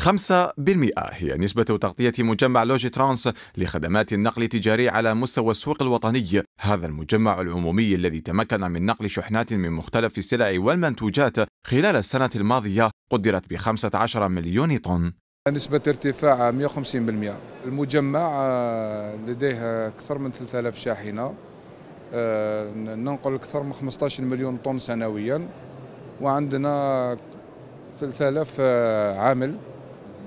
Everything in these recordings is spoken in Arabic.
5% هي نسبة تغطية مجمع لوجي ترانس لخدمات النقل التجاري على مستوى السوق الوطني هذا المجمع العمومي الذي تمكن من نقل شحنات من مختلف السلع والمنتوجات خلال السنة الماضية قدرت ب 15 مليون طن نسبة ارتفاع 150% المجمع آه، لديه أكثر من 3000 شاحنة آه، ننقل أكثر من 15 مليون طن سنويا وعندنا 3000 آه، عامل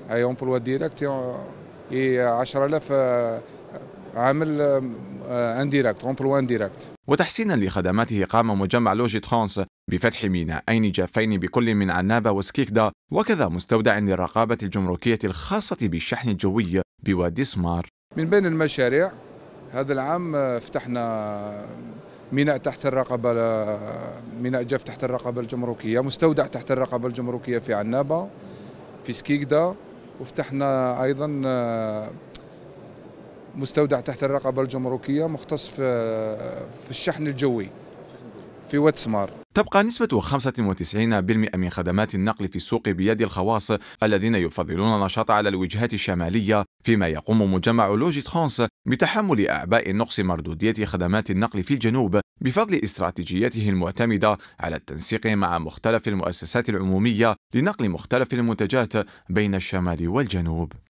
أيوة، اي امبلوا ديريكت اي 10000 عامل انديركت امبلوا انديركت وتحسينا لخدماته قام مجمع لوجي ترانس بفتح ميناءين جافين بكل من عنابة وسكيكدا وكذا مستودع للرقابة الجمركية الخاصة بالشحن الجوي بوادي سمار من بين المشاريع هذا العام آه، فتحنا آه، ميناء تحت الرقبة آه، ميناء جاف تحت الرقبة الجمركية مستودع تحت الرقبة الجمركية في عنابة في سكيكدا وفتحنا ايضا آه، مستودع تحت الرقابه الجمركيه مختص في آه، في الشحن الجوي في واتسمار تبقى نسبة 95% من خدمات النقل في السوق بيد الخواص الذين يفضلون النشاط على الوجهات الشمالية فيما يقوم مجمع لوجي ترانس بتحمل أعباء نقص مردودية خدمات النقل في الجنوب بفضل استراتيجيته المعتمدة على التنسيق مع مختلف المؤسسات العمومية لنقل مختلف المنتجات بين الشمال والجنوب